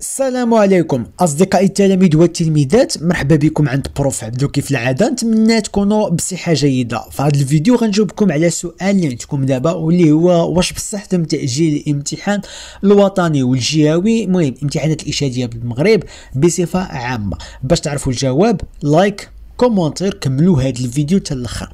السلام عليكم اصدقائي التلاميذ والتلميذات مرحبا بكم عند بروف عبدو كيف العاده نتمنى تكونوا بصحه جيده في هذا الفيديو غنجاوبكم على سؤال اللي عندكم دابا واللي هو واش بصح تم تاجيل الامتحان الوطني والجهوي المهم امتحانات الاشاديه بالمغرب بصفه عامه باش تعرفوا الجواب لايك كومونتير كملوا هذا الفيديو حتى الاخر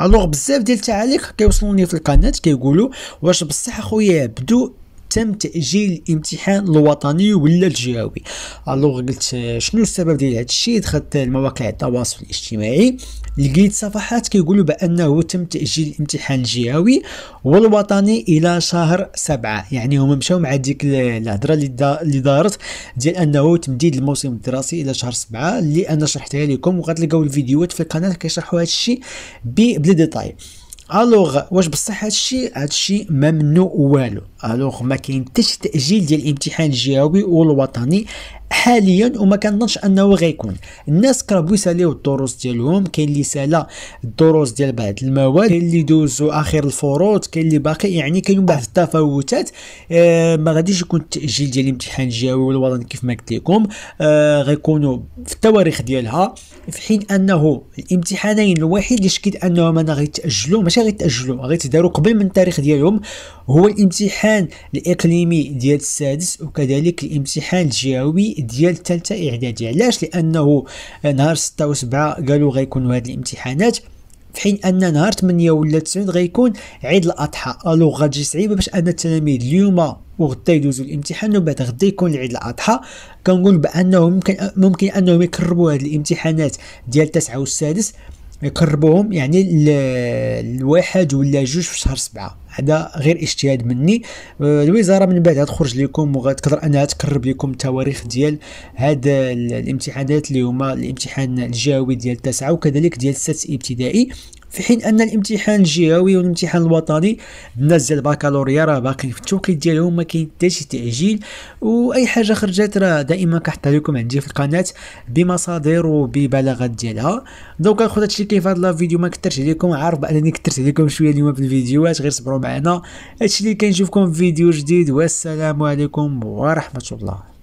الوغ بزاف ديال التعاليق كيوصلوني في القناه كيقولوا واش بصح اخويا عبدو تم تاجيل الامتحان الوطني ولا الجهوي الوغ قلت شنو السبب ديال هذا الشيء دخلت المواقع التواصل الاجتماعي لقيت صفحات كيقولوا بانه تم تاجيل الامتحان الجهوي والوطني الى شهر سبعة يعني هما مشاو مع ديك الهضره اللي دارت ديال انه تمديد الموسم الدراسي الى شهر سبعة اللي انا شرحتها لكم وغتلقاو الفيديوهات في القناه كيشرحوا هذا الشيء بلي ديتاي الوغ واش بصح هادشي هادشي ممنوع والو الوغ ما كاين حتى شي تاجيل ديال الامتحان الجهوي والوطني حاليا وما كنظنش انه غيكون الناس كرهبوا يساليو الدروس ديالهم كاين اللي سالا الدروس ديال بعض المواد كاين اللي دوزوا اخر الفروض كاين اللي باقي يعني كاين بعض التفاوتات آه ما غاديش يكون التاجيل ديال الامتحان الجوي والوطني كيف ما قلت لكم آه غيكونوا في التواريخ ديالها في حين انه الامتحانين الوحيد اللي شكيت انهما غيتاجلوا ماشي غيتاجلوا غيتداروا قبل من التاريخ ديالهم هو الامتحان الاقليمي ديال السادس وكذلك الامتحان الجهوي ديال الثالثه إعدادية علاش لانه نهار 6 و7 قالوا غيكونوا هاد الامتحانات في حين ان نهار 8 ولا 9 غيكون عيد الاضحى الو غتجي صعيبه باش ان التلاميذ اليوم وغدا يدوزوا الامتحان وبعد غدا يكون عيد الاضحى كنقول بانه ممكن ممكن انهم يكربوا هاد الامتحانات ديال 9 والسادس يقربوهم يعني الواحد ولا جوج في شهر سبعة هذا غير اجتهاد مني آه، الوزاره من بعد غتخرج لكم وغتقدر انها تقرب لكم التواريخ ديال هاد الامتحانات اللي هما الامتحان الجاوي ديال التاسعه وكذلك ديال السادس ابتدائي في حين ان الامتحان الجهوي والامتحان الوطني الناس ديال البكالوريا راه باقي في التوقيت ديالهم ما كاين حتى شي تعجيل واي حاجه خرجت راه دائما كنحطها لكم عندي في القناه بمصادر وببلاغات ديالها دونك الخوت هادشي كيف هاد لا فيديو ما كثرش عليكم عارف بانني كثرت عليكم شويه اليوم في الفيديوهات غير صبروا معنا هادشي اللي كنشوفكم في فيديو جديد والسلام عليكم ورحمه الله